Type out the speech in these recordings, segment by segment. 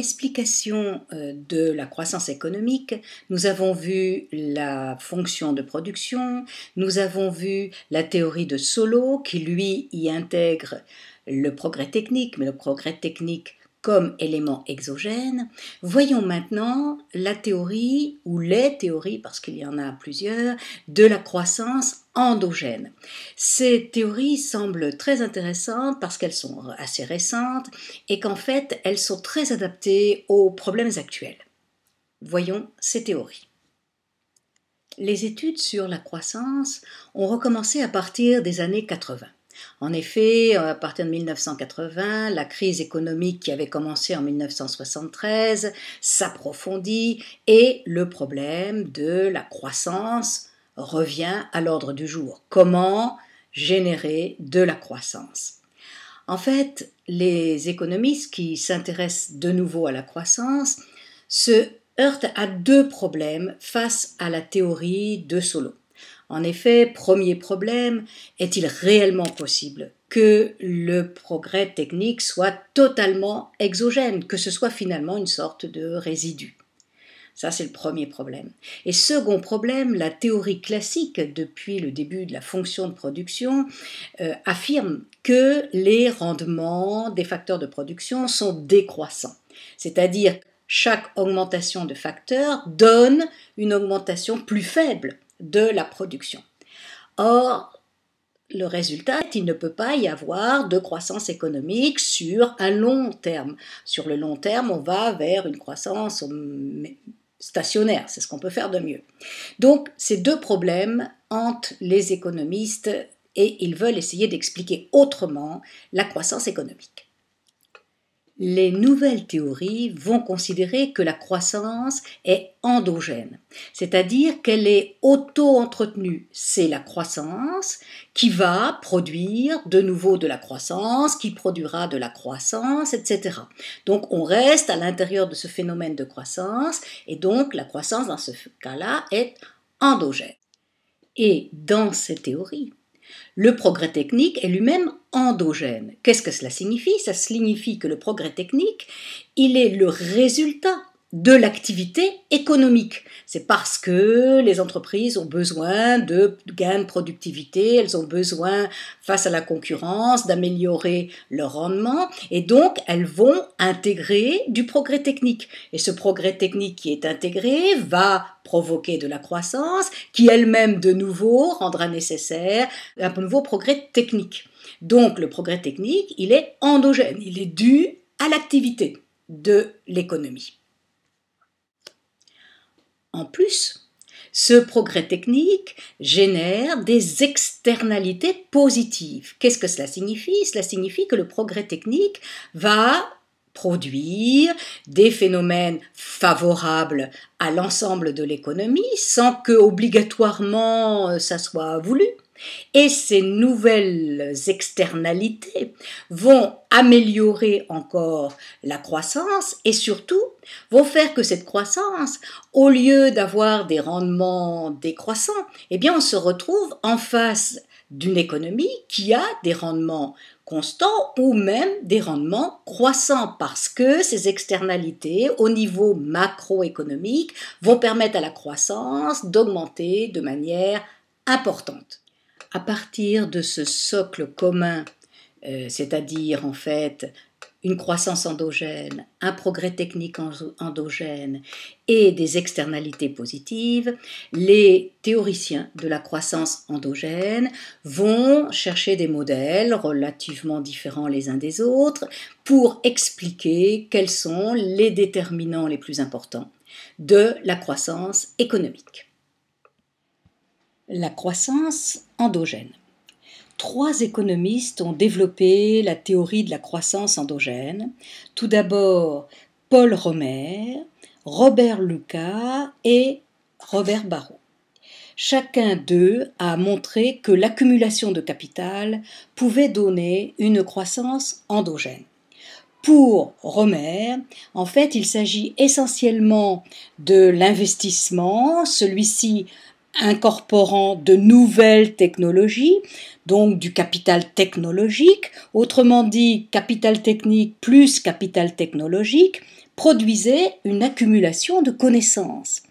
Explication euh, de la croissance économique, nous avons vu la fonction de production, nous avons vu la théorie de Solo qui lui y intègre le progrès technique, mais le progrès technique comme élément exogène, voyons maintenant la théorie, ou les théories, parce qu'il y en a plusieurs, de la croissance endogène. Ces théories semblent très intéressantes parce qu'elles sont assez récentes et qu'en fait elles sont très adaptées aux problèmes actuels. Voyons ces théories. Les études sur la croissance ont recommencé à partir des années 80. En effet, euh, à partir de 1980, la crise économique qui avait commencé en 1973 s'approfondit et le problème de la croissance revient à l'ordre du jour. Comment générer de la croissance En fait, les économistes qui s'intéressent de nouveau à la croissance se heurtent à deux problèmes face à la théorie de Solo. En effet, premier problème, est-il réellement possible que le progrès technique soit totalement exogène, que ce soit finalement une sorte de résidu ça, c'est le premier problème. Et second problème, la théorie classique, depuis le début de la fonction de production, euh, affirme que les rendements des facteurs de production sont décroissants. C'est-à-dire, chaque augmentation de facteur donne une augmentation plus faible de la production. Or, le résultat, il ne peut pas y avoir de croissance économique sur un long terme. Sur le long terme, on va vers une croissance stationnaire, c'est ce qu'on peut faire de mieux. Donc ces deux problèmes hantent les économistes et ils veulent essayer d'expliquer autrement la croissance économique les nouvelles théories vont considérer que la croissance est endogène, c'est-à-dire qu'elle est auto-entretenue. C'est la croissance qui va produire de nouveau de la croissance, qui produira de la croissance, etc. Donc on reste à l'intérieur de ce phénomène de croissance et donc la croissance dans ce cas-là est endogène. Et dans cette théorie, le progrès technique est lui-même endogène. Qu'est-ce que cela signifie Ça signifie que le progrès technique, il est le résultat de l'activité économique. C'est parce que les entreprises ont besoin de gains de productivité, elles ont besoin, face à la concurrence, d'améliorer leur rendement, et donc elles vont intégrer du progrès technique. Et ce progrès technique qui est intégré va provoquer de la croissance, qui elle-même de nouveau rendra nécessaire un nouveau progrès technique. Donc le progrès technique, il est endogène, il est dû à l'activité de l'économie. En plus, ce progrès technique génère des externalités positives. Qu'est-ce que cela signifie Cela signifie que le progrès technique va produire des phénomènes favorables à l'ensemble de l'économie sans que obligatoirement euh, ça soit voulu. Et ces nouvelles externalités vont améliorer encore la croissance et surtout vont faire que cette croissance, au lieu d'avoir des rendements décroissants, eh bien on se retrouve en face d'une économie qui a des rendements constants ou même des rendements croissants parce que ces externalités au niveau macroéconomique vont permettre à la croissance d'augmenter de manière importante à partir de ce socle commun, euh, c'est-à-dire en fait une croissance endogène, un progrès technique endogène et des externalités positives, les théoriciens de la croissance endogène vont chercher des modèles relativement différents les uns des autres pour expliquer quels sont les déterminants les plus importants de la croissance économique la croissance endogène. Trois économistes ont développé la théorie de la croissance endogène. Tout d'abord, Paul Romer, Robert Lucas et Robert Barrault. Chacun d'eux a montré que l'accumulation de capital pouvait donner une croissance endogène. Pour Romer, en fait, il s'agit essentiellement de l'investissement. Celui-ci incorporant de nouvelles technologies, donc du capital technologique, autrement dit capital technique plus capital technologique, produisait une accumulation de connaissances.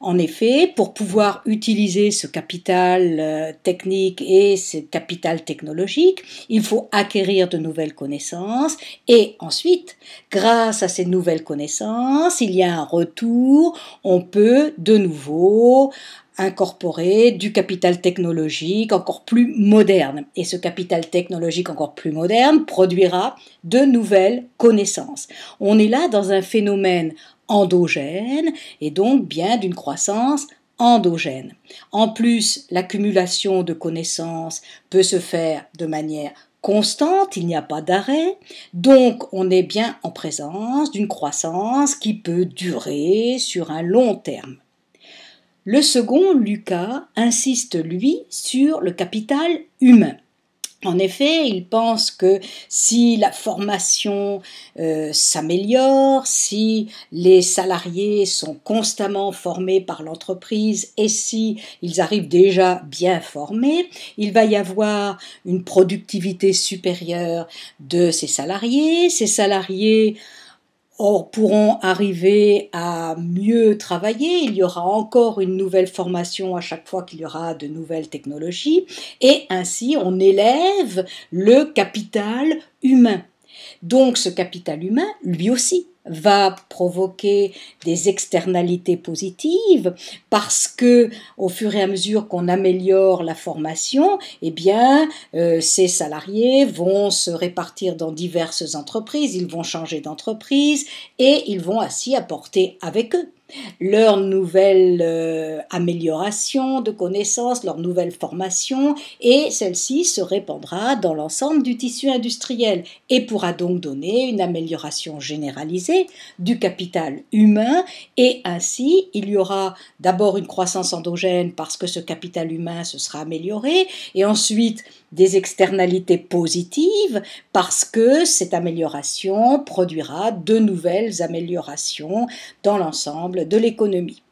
En effet, pour pouvoir utiliser ce capital euh, technique et ce capital technologique, il faut acquérir de nouvelles connaissances et ensuite, grâce à ces nouvelles connaissances, il y a un retour, on peut de nouveau incorporer du capital technologique encore plus moderne. Et ce capital technologique encore plus moderne produira de nouvelles connaissances. On est là dans un phénomène endogène et donc bien d'une croissance endogène. En plus, l'accumulation de connaissances peut se faire de manière constante, il n'y a pas d'arrêt, donc on est bien en présence d'une croissance qui peut durer sur un long terme. Le second, Lucas, insiste, lui, sur le capital humain. En effet, il pense que si la formation euh, s'améliore, si les salariés sont constamment formés par l'entreprise et si ils arrivent déjà bien formés, il va y avoir une productivité supérieure de ces salariés. Ces salariés Or, pourront arriver à mieux travailler, il y aura encore une nouvelle formation à chaque fois qu'il y aura de nouvelles technologies, et ainsi on élève le capital humain. Donc ce capital humain, lui aussi, va provoquer des externalités positives parce que au fur et à mesure qu'on améliore la formation, eh bien euh, ces salariés vont se répartir dans diverses entreprises, ils vont changer d'entreprise et ils vont ainsi apporter avec eux leur nouvelle euh, amélioration de connaissances, leur nouvelle formation, et celle-ci se répandra dans l'ensemble du tissu industriel et pourra donc donner une amélioration généralisée du capital humain, et ainsi il y aura d'abord une croissance endogène parce que ce capital humain se sera amélioré, et ensuite des externalités positives parce que cette amélioration produira de nouvelles améliorations dans l'ensemble de l'économie.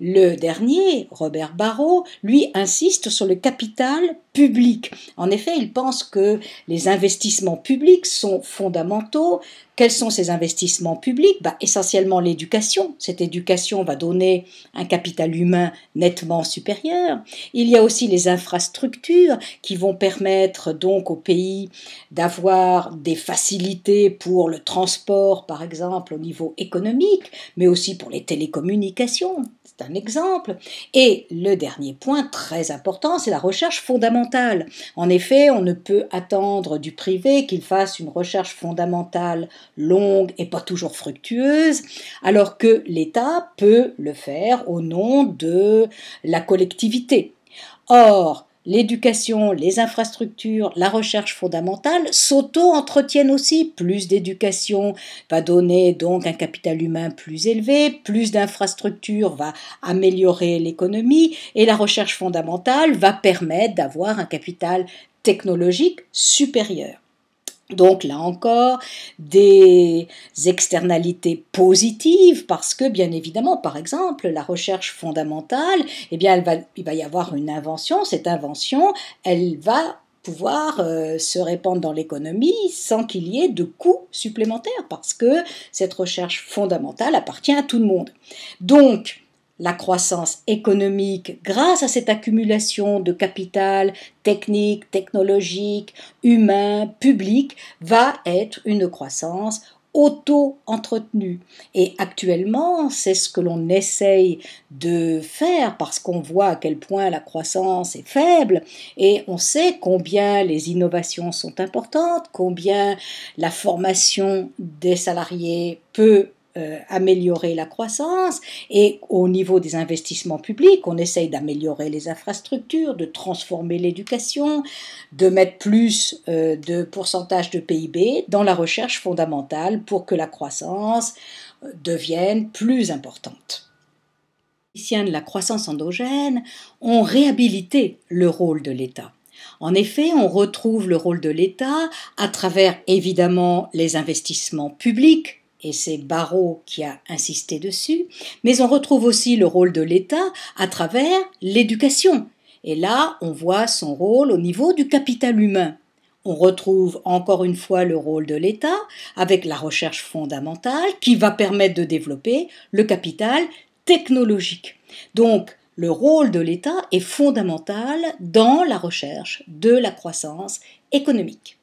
Le dernier, Robert Barrault, lui insiste sur le capital public. En effet, ils pense que les investissements publics sont fondamentaux. Quels sont ces investissements publics bah, Essentiellement l'éducation. Cette éducation va donner un capital humain nettement supérieur. Il y a aussi les infrastructures qui vont permettre donc au pays d'avoir des facilités pour le transport, par exemple, au niveau économique, mais aussi pour les télécommunications. C'est un exemple. Et le dernier point très important, c'est la recherche fondamentale en effet, on ne peut attendre du privé qu'il fasse une recherche fondamentale longue et pas toujours fructueuse, alors que l'État peut le faire au nom de la collectivité. Or, l'éducation, les infrastructures, la recherche fondamentale s'auto-entretiennent aussi. Plus d'éducation va donner donc un capital humain plus élevé, plus d'infrastructures va améliorer l'économie et la recherche fondamentale va permettre d'avoir un capital technologique supérieur. Donc là encore, des externalités positives parce que bien évidemment, par exemple, la recherche fondamentale, eh bien, il va y avoir une invention. Cette invention, elle va pouvoir euh, se répandre dans l'économie sans qu'il y ait de coûts supplémentaires parce que cette recherche fondamentale appartient à tout le monde. Donc, la croissance économique, grâce à cette accumulation de capital technique, technologique, humain, public, va être une croissance auto-entretenue. Et actuellement, c'est ce que l'on essaye de faire parce qu'on voit à quel point la croissance est faible et on sait combien les innovations sont importantes, combien la formation des salariés peut euh, améliorer la croissance et au niveau des investissements publics, on essaye d'améliorer les infrastructures, de transformer l'éducation, de mettre plus euh, de pourcentage de PIB dans la recherche fondamentale pour que la croissance euh, devienne plus importante Les de la croissance endogène ont réhabilité le rôle de l'État. En effet, on retrouve le rôle de l'État à travers évidemment les investissements publics et c'est Barrault qui a insisté dessus, mais on retrouve aussi le rôle de l'État à travers l'éducation. Et là, on voit son rôle au niveau du capital humain. On retrouve encore une fois le rôle de l'État avec la recherche fondamentale qui va permettre de développer le capital technologique. Donc, le rôle de l'État est fondamental dans la recherche de la croissance économique.